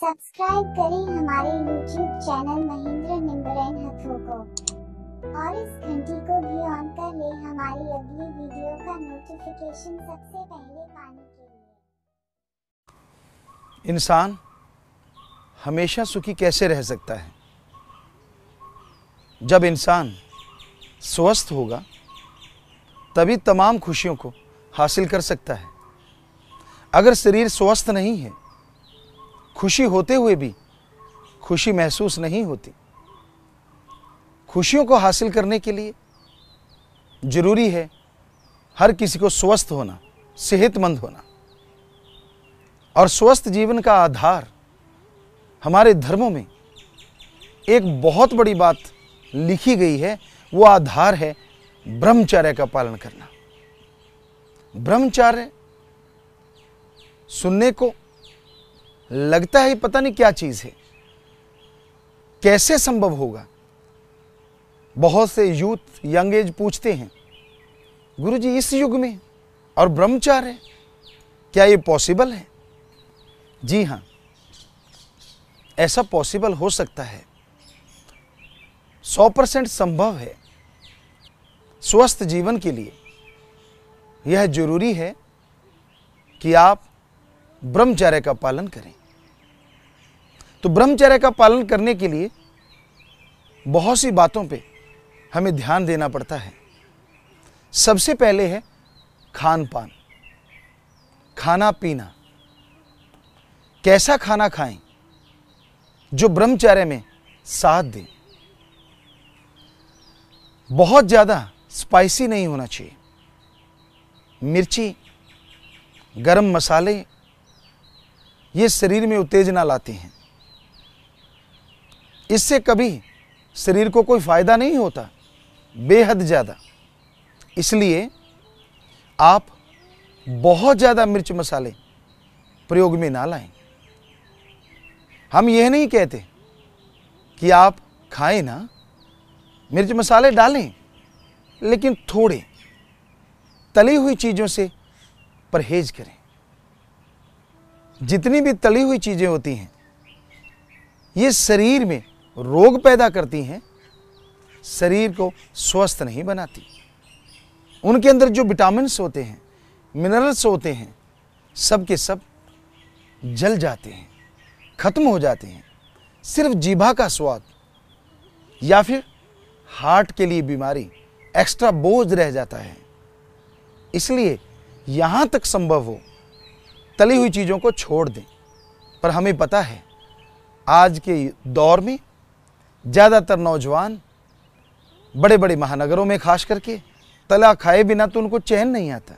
subscribe करें हमारे YouTube channel Mahendra Nimbren हथों को और इस घंटी को भी ऑन कर ले हमारी अगली वीडियो का नोटिफिकेशन सबसे पहले पाने के लिए इंसान हमेशा सुखी कैसे रह सकता है जब इंसान स्वस्थ होगा तभी तमाम खुशियों को हासिल कर सकता है अगर शरीर स्वस्थ नहीं है खुशी होते हुए भी खुशी महसूस नहीं होती खुशियों को हासिल करने के लिए ज़रूरी है हर किसी को स्वस्थ होना सेहतमंद होना और स्वस्थ जीवन का आधार हमारे धर्मों में एक बहुत बड़ी बात लिखी गई है वो आधार है ब्रह्मचर्य का पालन करना ब्रह्मचार्य सुनने को लगता है पता नहीं क्या चीज़ है कैसे संभव होगा बहुत से यूथ यंग एज पूछते हैं गुरु जी इस युग में और ब्रह्मचार्य क्या ये पॉसिबल है जी हां ऐसा पॉसिबल हो सकता है सौ परसेंट संभव है स्वस्थ जीवन के लिए यह जरूरी है कि आप ब्रह्मचर्य का पालन करें तो ब्रह्मचर्य का पालन करने के लिए बहुत सी बातों पे हमें ध्यान देना पड़ता है सबसे पहले है खान पान खाना पीना कैसा खाना खाएं जो ब्रह्मचर्य में साथ दें बहुत ज़्यादा स्पाइसी नहीं होना चाहिए मिर्ची गरम मसाले ये शरीर में उत्तेजना लाती हैं इससे कभी शरीर को कोई फ़ायदा नहीं होता बेहद ज़्यादा इसलिए आप बहुत ज़्यादा मिर्च मसाले प्रयोग में ना लाएं हम यह नहीं कहते कि आप खाएं ना मिर्च मसाले डालें लेकिन थोड़े तली हुई चीज़ों से परहेज करें जितनी भी तली हुई चीज़ें होती हैं ये शरीर में रोग पैदा करती हैं शरीर को स्वस्थ नहीं बनाती उनके अंदर जो विटामिन होते हैं मिनरल्स होते हैं सब के सब जल जाते हैं ख़त्म हो जाते हैं सिर्फ जीभा का स्वाद या फिर हार्ट के लिए बीमारी एक्स्ट्रा बोझ रह जाता है इसलिए यहाँ तक संभव हो तली हुई चीज़ों को छोड़ दें पर हमें पता है आज के दौर में ज़्यादातर नौजवान बड़े बड़े महानगरों में खास करके तला खाए बिना तो उनको चैन नहीं आता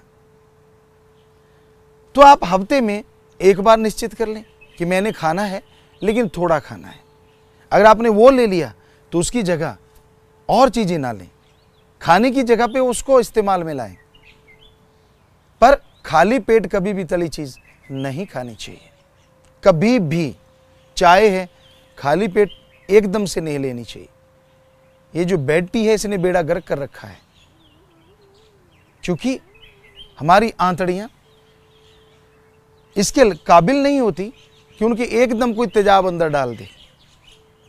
तो आप हफ्ते में एक बार निश्चित कर लें कि मैंने खाना है लेकिन थोड़ा खाना है अगर आपने वो ले लिया तो उसकी जगह और चीज़ें ना लें खाने की जगह पे उसको इस्तेमाल में लाएं पर खाली पेट कभी भी तली चीज़ नहीं खानी चाहिए कभी भी चाय है खाली पेट एकदम से नहीं लेनी चाहिए ये जो बैटी है इसने बेड़ा गर्क कर रखा है क्योंकि हमारी आंतड़ियाँ इसके काबिल नहीं होती कि उनके एकदम कोई तेजाब अंदर डाल दे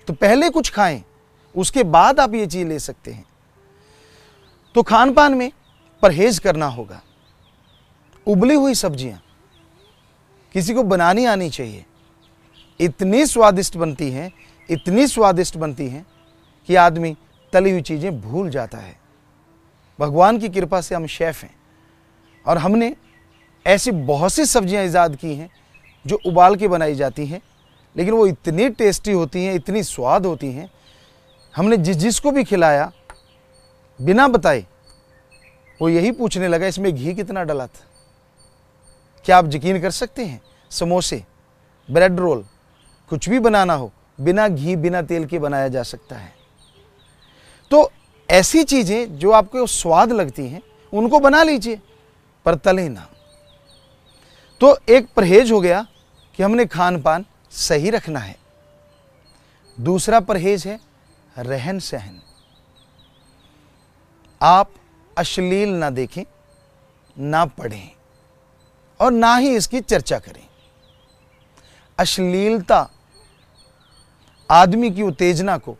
तो पहले कुछ खाएं उसके बाद आप ये चीज़ ले सकते हैं तो खान पान में परहेज करना होगा उबली हुई सब्जियां किसी को बनानी आनी चाहिए इतनी स्वादिष्ट बनती हैं इतनी स्वादिष्ट बनती हैं कि आदमी तली हुई चीज़ें भूल जाता है भगवान की कृपा से हम शेफ़ हैं और हमने ऐसी बहुत सी सब्जियां ईजाद की हैं जो उबाल के बनाई जाती हैं लेकिन वो इतनी टेस्टी होती हैं इतनी स्वाद होती हैं हमने जिस जिसको भी खिलाया बिना बताए वो यही पूछने लगा इसमें घी कितना डला था क्या आप यकीन कर सकते हैं समोसे ब्रेड रोल कुछ भी बनाना हो बिना घी बिना तेल के बनाया जा सकता है तो ऐसी चीज़ें जो आपको स्वाद लगती हैं उनको बना लीजिए पर तले ना तो एक परहेज हो गया कि हमने खान पान सही रखना है दूसरा परहेज है रहन सहन आप अश्लील ना देखें ना पढ़ें और ना ही इसकी चर्चा करें अश्लीलता आदमी की उत्तेजना को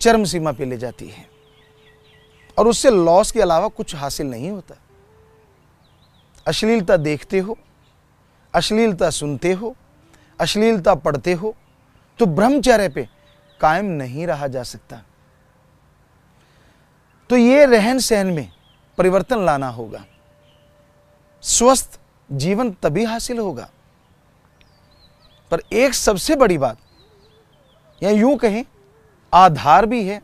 चरम सीमा पे ले जाती है और उससे लॉस के अलावा कुछ हासिल नहीं होता अश्लीलता देखते हो अश्लीलता सुनते हो अश्लीलता पढ़ते हो तो ब्रह्मचर्य पे कायम नहीं रहा जा सकता तो ये रहन सहन में परिवर्तन लाना होगा स्वस्थ जीवन तभी हासिल होगा पर एक सबसे बड़ी बात या यूं कहें आधार भी है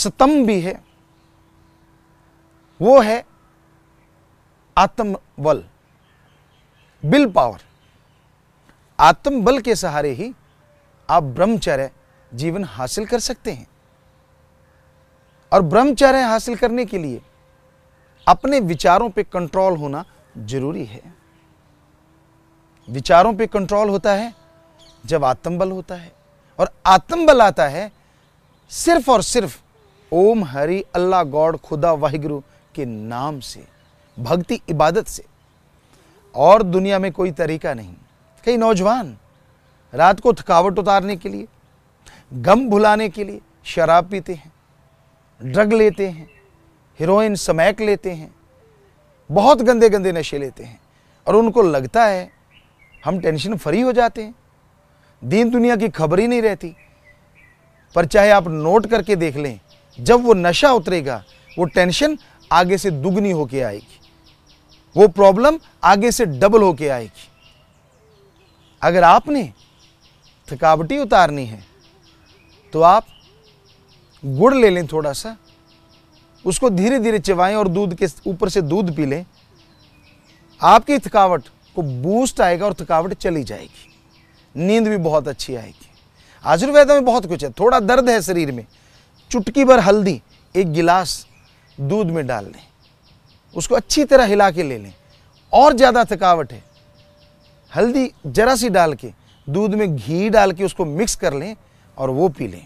स्तंभ भी है वो है आत्मबल बिल पावर आत्मबल के सहारे ही आप ब्रह्मचर्य जीवन हासिल कर सकते हैं और ब्रह्मचर्य हासिल करने के लिए अपने विचारों पे कंट्रोल होना जरूरी है विचारों पे कंट्रोल होता है जब आत्मबल होता है और आत्मबल आता है सिर्फ और सिर्फ ओम हरि अल्लाह गॉड खुदा वाहिगुरु के नाम से भक्ति इबादत से और दुनिया में कोई तरीका नहीं कई नौजवान रात को थकावट उतारने के लिए गम भुलाने के लिए शराब पीते हैं ड्रग लेते हैं हीरोइन समैक लेते हैं बहुत गंदे गंदे नशे लेते हैं और उनको लगता है हम टेंशन फ्री हो जाते हैं दीन दुनिया की खबर ही नहीं रहती पर चाहे आप नोट करके देख लें जब वो नशा उतरेगा वो टेंशन आगे से दुगनी होके आएगी वो प्रॉब्लम आगे से डबल होके आएगी अगर आपने थकावटी उतारनी है तो आप गुड़ ले लें थोड़ा सा उसको धीरे धीरे चबाएं और दूध के ऊपर से दूध पी लें आपकी थकावट को बूस्ट आएगा और थकावट चली जाएगी नींद भी बहुत अच्छी आएगी आयुर्वेद में बहुत कुछ है थोड़ा दर्द है शरीर में चुटकी भर हल्दी एक गिलास दूध में डाल लें उसको अच्छी तरह हिला के ले लें और ज़्यादा थकावट है हल्दी जरा सी डाल के दूध में घी डाल के उसको मिक्स कर लें और वो पी लें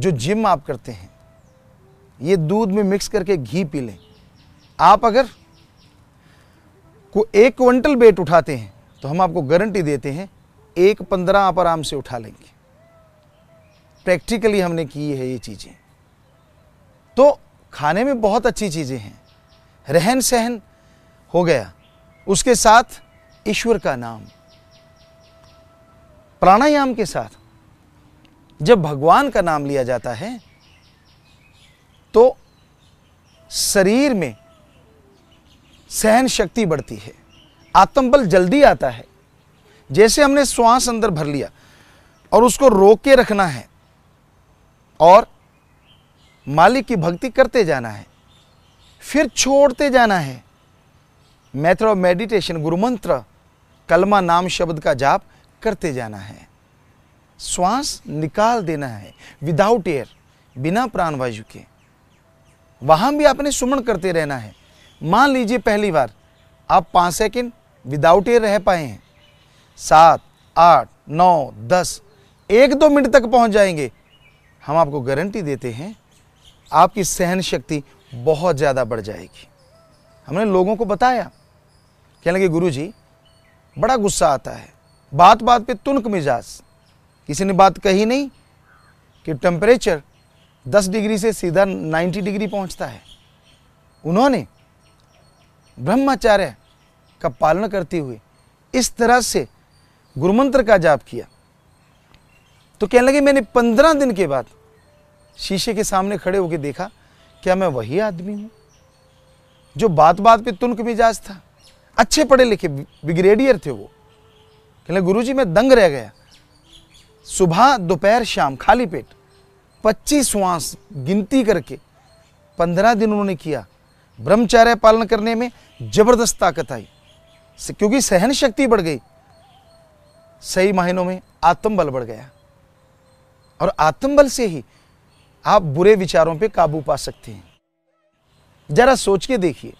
जो जिम आप करते हैं ये दूध में मिक्स करके घी पी लें आप अगर को एक क्विंटल वेट उठाते हैं तो हम आपको गारंटी देते हैं एक पंद्रह आप आराम से उठा लेंगे प्रैक्टिकली हमने की है ये चीज़ें तो खाने में बहुत अच्छी चीज़ें हैं रहन सहन हो गया उसके साथ ईश्वर का नाम प्राणायाम के साथ जब भगवान का नाम लिया जाता है तो शरीर में सहन शक्ति बढ़ती है आत्मबल जल्दी आता है जैसे हमने श्वास अंदर भर लिया और उसको रोक के रखना है और मालिक की भक्ति करते जाना है फिर छोड़ते जाना है मैथ ऑफ मेडिटेशन गुरुमंत्र कलमा नाम शब्द का जाप करते जाना है श्वास निकाल देना है विदाउट एयर बिना प्राणवायु के वहाँ भी आपने सुमण करते रहना है मान लीजिए पहली बार आप पाँच सेकेंड विदाउट एयर रह पाए हैं सात आठ नौ दस एक दो मिनट तक पहुँच जाएंगे हम आपको गारंटी देते हैं आपकी सहन शक्ति बहुत ज़्यादा बढ़ जाएगी हमने लोगों को बताया कहने लगे गुरु जी बड़ा गुस्सा आता है बात बात पे तुनक मिजाज किसी ने बात कही नहीं कि टेम्परेचर दस डिग्री से सीधा नाइन्टी डिग्री पहुंचता है उन्होंने ब्रह्मचार्य का पालन करते हुए इस तरह से गुरुमंत्र का जाप किया तो कहने लगे मैंने पंद्रह दिन के बाद शीशे के सामने खड़े होकर देखा क्या मैं वही आदमी हूं जो बात बात पे तुनक मिजाज था अच्छे पढ़े लिखे ब्रिगेडियर थे वो कहने गुरु जी मैं दंग रह गया सुबह दोपहर शाम खाली पेट पच्चीस श्वास गिनती करके पंद्रह दिन उन्होंने किया ब्रह्मचार्य पालन करने में जबरदस्त ताकत आई क्योंकि सहन शक्ति बढ़ गई सही महीनों में आत्मबल बढ़ गया और आत्मबल से ही आप बुरे विचारों पे काबू पा सकते हैं जरा सोच के देखिए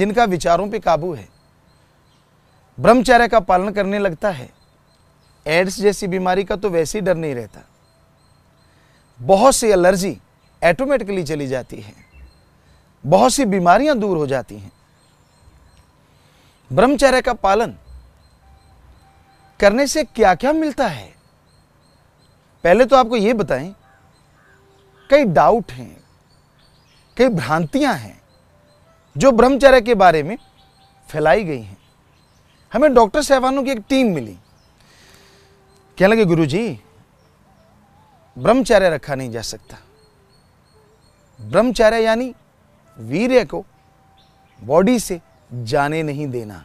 जिनका विचारों पे काबू है ब्रह्मचार्य का पालन करने लगता है एड्स जैसी बीमारी का तो वैसे ही डर नहीं रहता बहुत सी एलर्जी ऐटोमेटिकली चली जाती है बहुत सी बीमारियां दूर हो जाती हैं ब्रह्मचर्य का पालन करने से क्या क्या मिलता है पहले तो आपको यह बताएं कई डाउट हैं कई भ्रांतियां हैं जो ब्रह्मचर्य के बारे में फैलाई गई हैं हमें डॉक्टर साहबानों की एक टीम मिली कहने लगे गुरु जी ब्रह्मचर्य रखा नहीं जा सकता ब्रह्मचर्य यानी वीर्य को बॉडी से जाने नहीं देना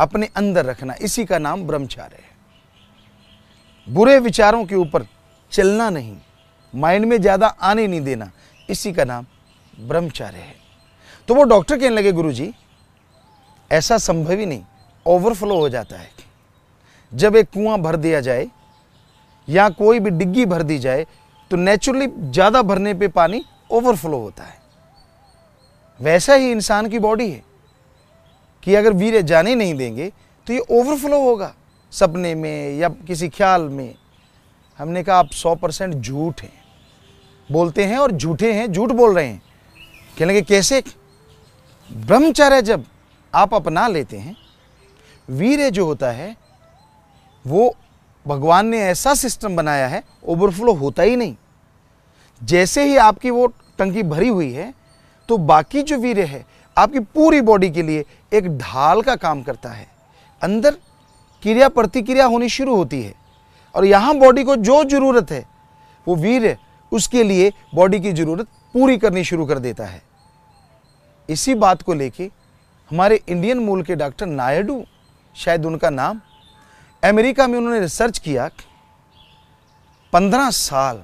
अपने अंदर रखना इसी का नाम ब्रह्मचार्य है बुरे विचारों के ऊपर चलना नहीं माइंड में ज़्यादा आने नहीं देना इसी का नाम ब्रह्मचार्य है तो वो डॉक्टर कहने लगे गुरु जी ऐसा संभव ही नहीं ओवरफ्लो हो जाता है जब एक कुआं भर दिया जाए या कोई भी डिग्गी भर दी जाए तो नेचुरली ज़्यादा भरने पे पानी ओवरफ्लो होता है वैसा ही इंसान की बॉडी है कि अगर वीर जाने नहीं देंगे तो ये ओवरफ्लो होगा सपने में या किसी ख्याल में हमने कहा आप सौ परसेंट झूठ हैं बोलते हैं और झूठे हैं झूठ बोल रहे हैं कहने के कैसे ब्रह्मचर्य जब आप अपना लेते हैं वीर्य जो होता है वो भगवान ने ऐसा सिस्टम बनाया है ओवरफ्लो होता ही नहीं जैसे ही आपकी वो टंकी भरी हुई है तो बाकी जो वीर है आपकी पूरी बॉडी के लिए एक ढाल का काम करता है अंदर क्रिया प्रतिक्रिया होनी शुरू होती है और यहाँ बॉडी को जो ज़रूरत है वो वीर उसके लिए बॉडी की ज़रूरत पूरी करनी शुरू कर देता है इसी बात को लेके हमारे इंडियन मूल के डॉक्टर नायडू शायद उनका नाम अमेरिका में उन्होंने रिसर्च किया पंद्रह साल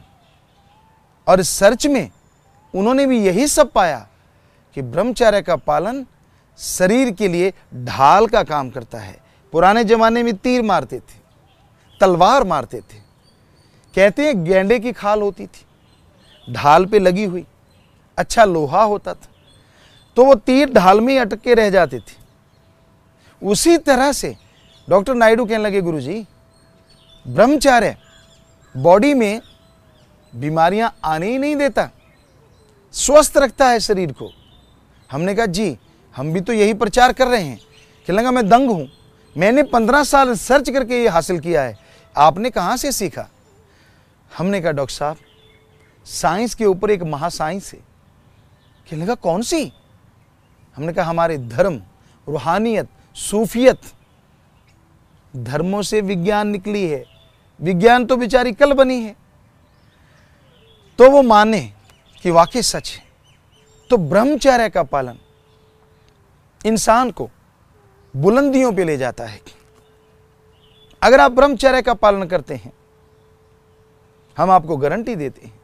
और रिसर्च में उन्होंने भी यही सब पाया कि ब्रह्मचर्य का पालन शरीर के लिए ढाल का काम करता है पुराने जमाने में तीर मारते थे तलवार मारते थे कहते हैं गेंडे की खाल होती थी ढाल पे लगी हुई अच्छा लोहा होता था तो वो तीर ढाल में ही अटके रह जाते थे उसी तरह से डॉक्टर नायडू कहने लगे गुरु जी ब्रह्मचार्य बॉडी में बीमारियां आने ही नहीं देता स्वस्थ रखता है शरीर को हमने कहा जी हम भी तो यही प्रचार कर रहे हैं कहने लगा मैं दंग हूं मैंने पंद्रह साल सर्च करके ये हासिल किया है आपने कहाँ से सीखा हमने कहा डॉक्टर साहब साइंस के ऊपर एक महासाइंस है कहने लगा कौन सी हमने कहा हमारे धर्म रूहानियत सूफियत धर्मों से विज्ञान निकली है विज्ञान तो बेचारी कल बनी है तो वो माने कि वाकई सच है तो ब्रह्मचर्य का पालन इंसान को बुलंदियों पे ले जाता है अगर आप ब्रह्मचर्य का पालन करते हैं हम आपको गारंटी देते हैं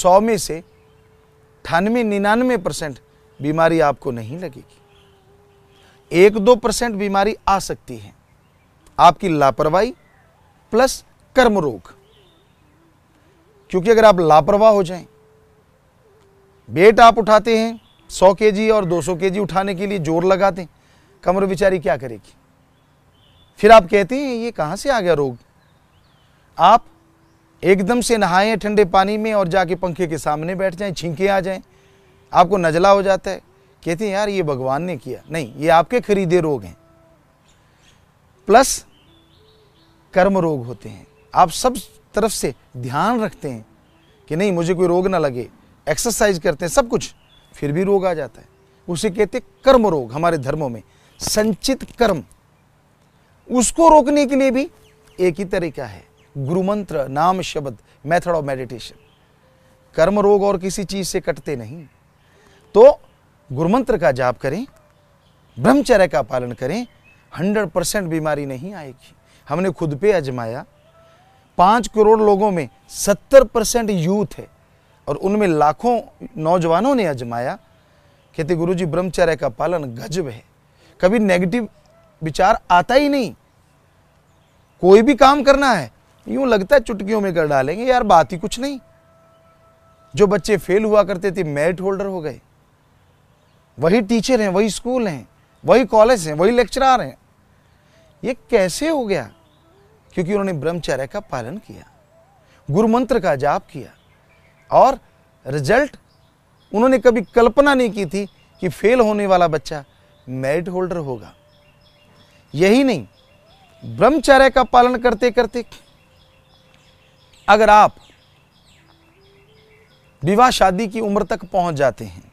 सौ में से अठानवे निन्यानवे परसेंट बीमारी आपको नहीं लगेगी एक दो परसेंट बीमारी आ सकती है आपकी लापरवाही प्लस कर्म रोग क्योंकि अगर आप लापरवाह हो जाएं बेट आप उठाते हैं 100 केजी और 200 केजी उठाने के लिए जोर लगाते हैं कमर बिचारी क्या करेगी फिर आप कहते हैं ये कहां से आ गया रोग आप एकदम से नहाएं ठंडे पानी में और जाके पंखे के सामने बैठ जाएं छींके आ जाएं आपको नजला हो जाता है कहते हैं यार ये भगवान ने किया नहीं ये आपके खरीदे रोग हैं प्लस कर्म रोग होते हैं आप सब तरफ से ध्यान रखते हैं कि नहीं मुझे कोई रोग ना लगे एक्सरसाइज करते हैं सब कुछ फिर भी रोग आ जाता है उसे कहते हैं कर्म रोग हमारे धर्मों में संचित कर्म उसको रोकने के लिए भी एक ही तरीका है गुरु मंत्र नाम शब्द मेथड ऑफ मेडिटेशन कर्म रोग और किसी चीज से कटते नहीं तो गुरुमंत्र का जाप करें ब्रह्मचर्य का पालन करें हंड्रेड परसेंट बीमारी नहीं आएगी हमने खुद पे आजमाया पाँच करोड़ लोगों में सत्तर परसेंट यूथ है और उनमें लाखों नौजवानों ने आजमाया कहते गुरु जी ब्रह्मचर्य का पालन गजब है कभी नेगेटिव विचार आता ही नहीं कोई भी काम करना है यूं लगता है चुटकियों में कर डालेंगे यार बात ही कुछ नहीं जो बच्चे फेल हुआ करते थे मेरिट होल्डर हो गए वही टीचर हैं वही स्कूल हैं वही कॉलेज हैं वही लेक्चरार हैं ये कैसे हो गया क्योंकि उन्होंने ब्रह्मचर्य का पालन किया गुरु मंत्र का जाप किया और रिजल्ट उन्होंने कभी कल्पना नहीं की थी कि फेल होने वाला बच्चा मेरिट होल्डर होगा यही नहीं ब्रह्मचर्य का पालन करते करते अगर आप विवाह शादी की उम्र तक पहुंच जाते हैं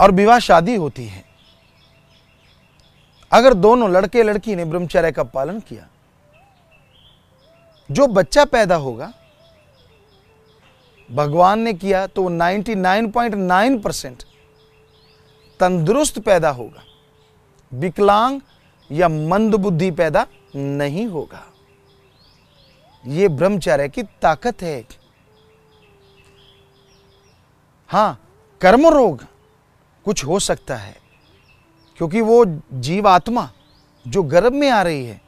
और विवाह शादी होती है अगर दोनों लड़के लड़की ने ब्रह्मचर्य का पालन किया जो बच्चा पैदा होगा भगवान ने किया तो वो 99.9 परसेंट तंदुरुस्त पैदा होगा विकलांग या मंद बुद्धि पैदा नहीं होगा ये ब्रह्मचर्य की ताकत है हां कर्म रोग कुछ हो सकता है क्योंकि वो जीवात्मा जो गर्भ में आ रही है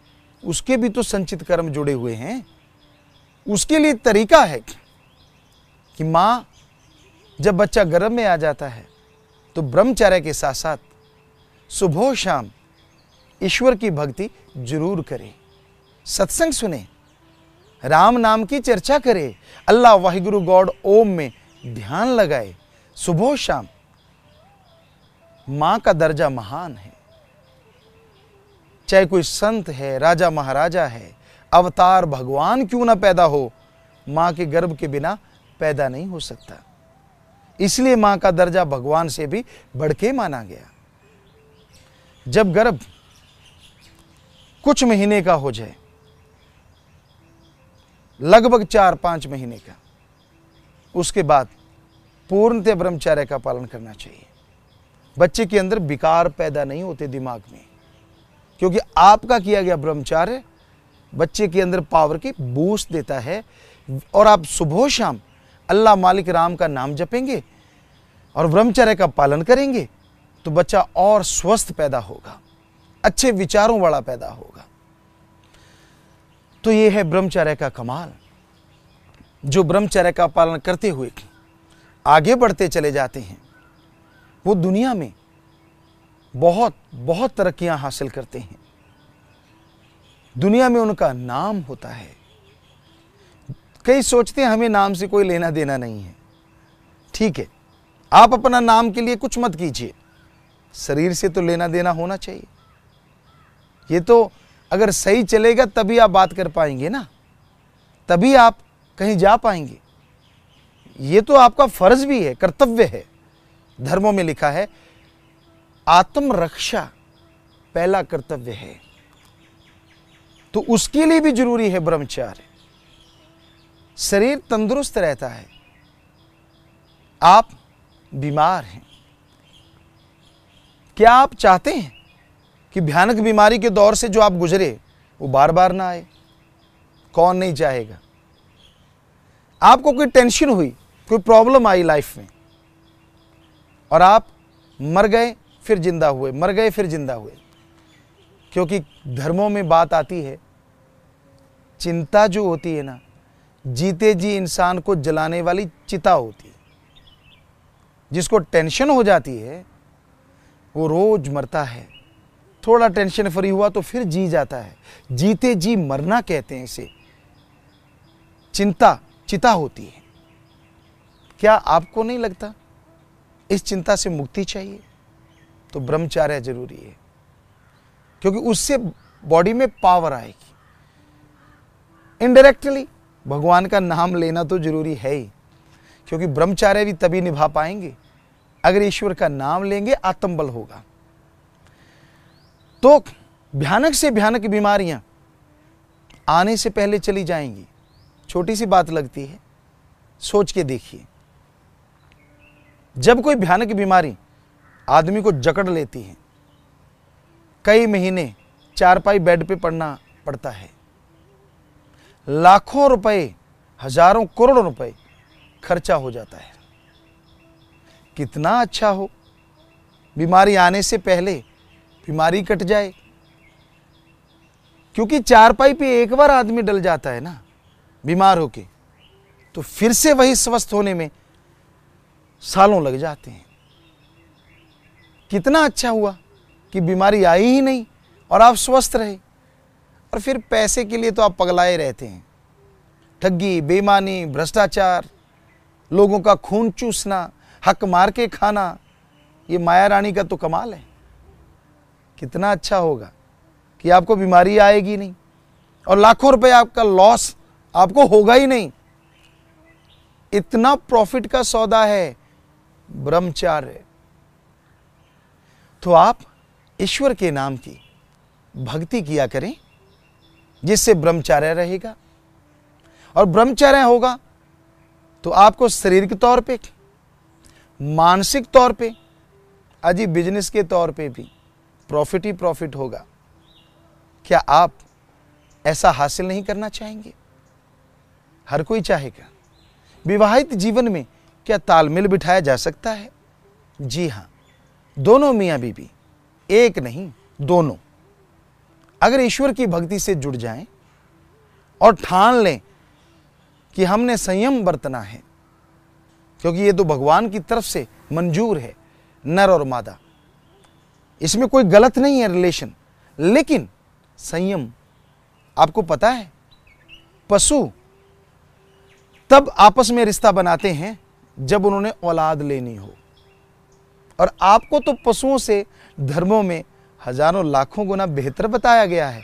उसके भी तो संचित कर्म जुड़े हुए हैं उसके लिए तरीका है कि माँ जब बच्चा गर्भ में आ जाता है तो ब्रह्मचर्य के साथ साथ सुबह शाम ईश्वर की भक्ति जरूर करें सत्संग सुने राम नाम की चर्चा करें अल्लाह वाहिगुरु गॉड ओम में ध्यान लगाए सुबह शाम माँ का दर्जा महान है चाहे कोई संत है राजा महाराजा है अवतार भगवान क्यों ना पैदा हो माँ के गर्भ के बिना पैदा नहीं हो सकता इसलिए माँ का दर्जा भगवान से भी बढ़ के माना गया जब गर्भ कुछ महीने का हो जाए लगभग चार पांच महीने का उसके बाद पूर्णतः ब्रह्मचार्य का पालन करना चाहिए बच्चे के अंदर विकार पैदा नहीं होते दिमाग में क्योंकि आपका किया गया ब्रह्मचार्य बच्चे के अंदर पावर की बूस्ट देता है और आप सुबह शाम अल्लाह मालिक राम का नाम जपेंगे और ब्रह्मचर्य का पालन करेंगे तो बच्चा और स्वस्थ पैदा होगा अच्छे विचारों वाला पैदा होगा तो ये है ब्रह्मचर्य का कमाल जो ब्रह्मचर्य का पालन करते हुए आगे बढ़ते चले जाते हैं वो दुनिया में बहुत बहुत तरक्कियां हासिल करते हैं दुनिया में उनका नाम होता है कई सोचते हैं हमें नाम से कोई लेना देना नहीं है ठीक है आप अपना नाम के लिए कुछ मत कीजिए शरीर से तो लेना देना होना चाहिए ये तो अगर सही चलेगा तभी आप बात कर पाएंगे ना तभी आप कहीं जा पाएंगे ये तो आपका फर्ज भी है कर्तव्य है धर्मों में लिखा है आत्मरक्षा पहला कर्तव्य है तो उसके लिए भी जरूरी है ब्रह्मचार्य शरीर तंदुरुस्त रहता है आप बीमार हैं क्या आप चाहते हैं कि भयानक बीमारी के दौर से जो आप गुजरे वो बार बार ना आए कौन नहीं चाहेगा आपको कोई टेंशन हुई कोई प्रॉब्लम आई लाइफ में और आप मर गए फिर जिंदा हुए मर गए फिर जिंदा हुए क्योंकि धर्मों में बात आती है चिंता जो होती है ना जीते जी इंसान को जलाने वाली चिता होती है जिसको टेंशन हो जाती है वो रोज मरता है थोड़ा टेंशन फ्री हुआ तो फिर जी जाता है जीते जी मरना कहते हैं इसे चिंता चिता होती है क्या आपको नहीं लगता इस चिंता से मुक्ति चाहिए तो ब्रह्मचार्य जरूरी है क्योंकि उससे बॉडी में पावर आएगी इनडायरेक्टली भगवान का नाम लेना तो जरूरी है ही क्योंकि ब्रह्मचार्य भी तभी निभा पाएंगे अगर ईश्वर का नाम लेंगे आत्मबल होगा तो भयानक से भयानक बीमारियां आने से पहले चली जाएंगी छोटी सी बात लगती है सोच के देखिए जब कोई भयानक बीमारी आदमी को जकड़ लेती है कई महीने चारपाई बेड पे पड़ना पड़ता है लाखों रुपए हजारों करोड़ों रुपए खर्चा हो जाता है कितना अच्छा हो बीमारी आने से पहले बीमारी कट जाए क्योंकि चारपाई पे एक बार आदमी डल जाता है ना बीमार होके तो फिर से वही स्वस्थ होने में सालों लग जाते हैं कितना अच्छा हुआ कि बीमारी आई ही नहीं और आप स्वस्थ रहे और फिर पैसे के लिए तो आप पगलाए रहते हैं ठगी बेईमानी भ्रष्टाचार लोगों का खून चूसना हक मार के खाना ये माया रानी का तो कमाल है कितना अच्छा होगा कि आपको बीमारी आएगी नहीं और लाखों रुपए आपका लॉस आपको होगा ही नहीं इतना प्रॉफिट का सौदा है ब्रह्मचार्य तो आप ईश्वर के नाम की भक्ति किया करें जिससे ब्रह्मचार्य रहेगा और ब्रह्मचार्य होगा तो आपको शारीरिक तौर पे मानसिक तौर पे अजी बिजनेस के तौर पे भी प्रॉफिट ही प्रॉफिट होगा क्या आप ऐसा हासिल नहीं करना चाहेंगे हर कोई चाहेगा विवाहित जीवन में क्या तालमेल बिठाया जा सकता है जी हाँ दोनों मियाँ बीबी एक नहीं दोनों अगर ईश्वर की भक्ति से जुड़ जाएं और ठान लें कि हमने संयम बरतना है क्योंकि ये तो भगवान की तरफ से मंजूर है नर और मादा इसमें कोई गलत नहीं है रिलेशन लेकिन संयम आपको पता है पशु तब आपस में रिश्ता बनाते हैं जब उन्होंने औलाद लेनी हो और आपको तो पशुओं से धर्मों में हजारों लाखों गुना बेहतर बताया गया है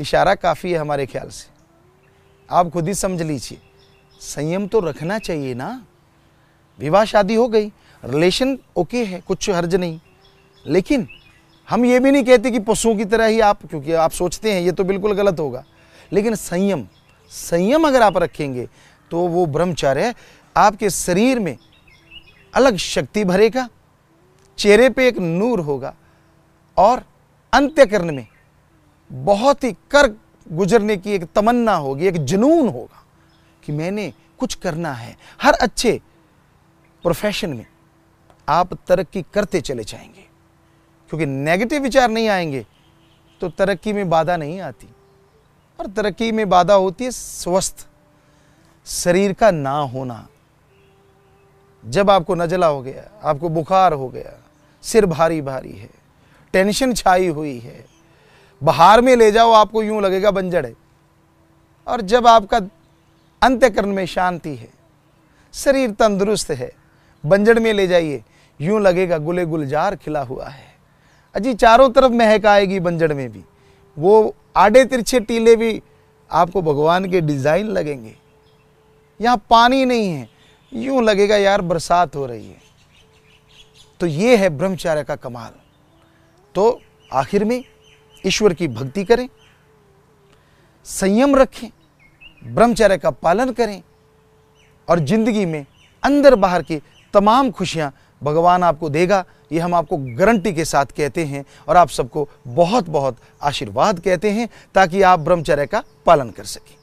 इशारा काफ़ी है हमारे ख्याल से आप खुद ही समझ लीजिए संयम तो रखना चाहिए ना विवाह शादी हो गई रिलेशन ओके है कुछ हर्ज नहीं लेकिन हम ये भी नहीं कहते कि पशुओं की तरह ही आप क्योंकि आप सोचते हैं ये तो बिल्कुल गलत होगा लेकिन संयम संयम अगर आप रखेंगे तो वो ब्रह्मचर्य आपके शरीर में अलग शक्ति भरेगा चेहरे पे एक नूर होगा और अंत्यकरण में बहुत ही कर गुजरने की एक तमन्ना होगी एक जुनून होगा कि मैंने कुछ करना है हर अच्छे प्रोफेशन में आप तरक्की करते चले जाएंगे क्योंकि नेगेटिव विचार नहीं आएंगे तो तरक्की में बाधा नहीं आती और तरक्की में बाधा होती है स्वस्थ शरीर का ना होना जब आपको नजला हो गया आपको बुखार हो गया सिर भारी भारी है टेंशन छाई हुई है बाहर में ले जाओ आपको यूं लगेगा बंजड़ है और जब आपका अंत्यकरण में शांति है शरीर तंदुरुस्त है बंजड़ में ले जाइए यूं लगेगा गुले गुलजार खिला हुआ है अजी चारों तरफ महक आएगी बंजड़ में भी वो आड़े तिरछे टीले भी आपको भगवान के डिज़ाइन लगेंगे यहाँ पानी नहीं है यूं लगेगा यार बरसात हो रही है तो ये है ब्रह्मचार्य का कमाल तो आखिर में ईश्वर की भक्ति करें संयम रखें ब्रह्मचर्य का पालन करें और ज़िंदगी में अंदर बाहर की तमाम खुशियाँ भगवान आपको देगा ये हम आपको गारंटी के साथ कहते हैं और आप सबको बहुत बहुत आशीर्वाद कहते हैं ताकि आप ब्रह्मचर्य का पालन कर सकें